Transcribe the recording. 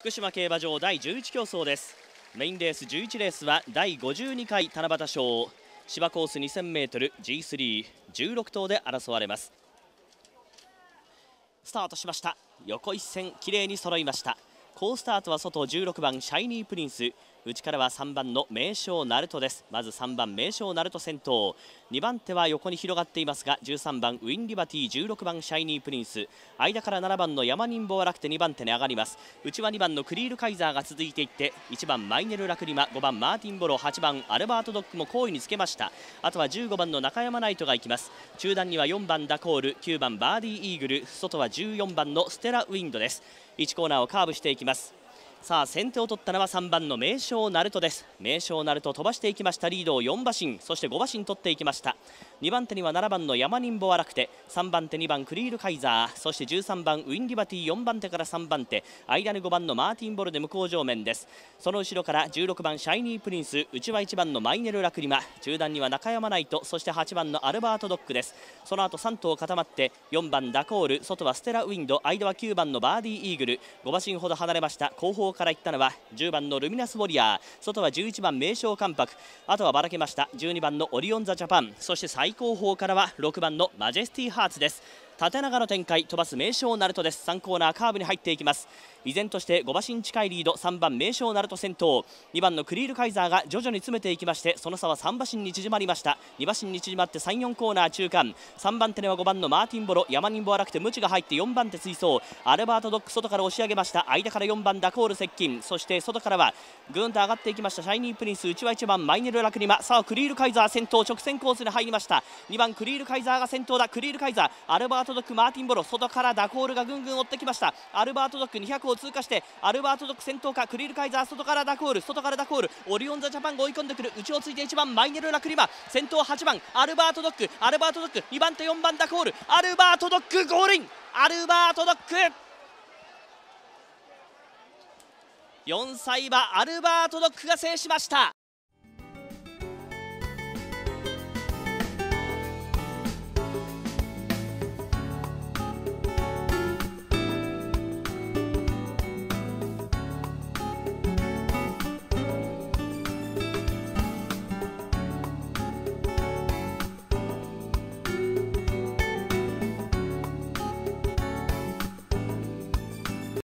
福島競馬場第11競争ですメインレース11レースは第52回七夕賞芝コース 2000mGG316 頭で争われますスタートしました横一線きれいに揃いましたコースタートは外16番シャイニープリンス内からは3番の名将ナルトですまず3番名将ナルト先頭2番手は横に広がっていますが13番ウィン・リバティ16番シャイニー・プリンス間から7番のヤマニンボ楽天2番手に上がります内は2番のクリール・カイザーが続いていって1番マイネル・ラクリマ5番マーティン・ボロ8番アルバート・ドックも好位につけましたあとは15番の中山ナイトがいきます中段には4番ダコール9番バーディー・イーグル外は14番のステラ・ウィンドです1コーナーをカーブしていきますさあ先手を取ったのは3番の名将ルトです名将ルト飛ばしていきましたリードを4馬身そして5馬身取っていきました2番手には7番のヤマニンボアラクテ3番手2番クリールカイザーそして13番ウィンリバティ4番手から3番手間に5番のマーティンボルで向こう上面ですその後ろから16番シャイニープリンス内は1番のマイネル・ラクリマ中段には中山ナイトそして8番のアルバート・ドックですその後3頭固まって4番ダコール外はステラ・ウィンド間は9番のバーディー・イーグル5馬身ほど離れました後方方から行ったのは10番のルミナスウォリアー外は11番名将関白あとはばらけました12番のオリオン・ザ・ジャパンそして最高峰からは6番のマジェスティ・ハーツです縦長の展開飛ばす名将ナルトです3コーナーカーブに入っていきます依然として5馬身近いリード3番名将ナルト先頭2番のクリールカイザーが徐々に詰めていきましてその差は3馬身に縮まりました2馬身に縮まって34コーナー中間3番手には5番のマーティンボロ山人ボアラクテムチが入って4番手追走アルバートドック外から押し上げました間から4番ダコール接近そして外からはグーンと上がっていきましたシャイニープリンス内は1番マイネルラクリマさあクリールカイザー先頭直線コースに入りました2番クリールカイザーが先頭だクリールカイザーアルバートト・ドックマーティン・ボロ外からダコールがぐんぐん追ってきましたアルバート・ドック200を通過してアルバート・ドック先頭かクリル・カイザー外からダコール外からダコールオリオン・ザ・ジャパンが追い込んでくる内をついて1番マイネル・ラクリマ先頭8番アルバート・ドックアルバート・ドック2番と4番ダコールアルバート・ドックゴールインアルバート・ドック4歳馬アルバート・ドックが制しました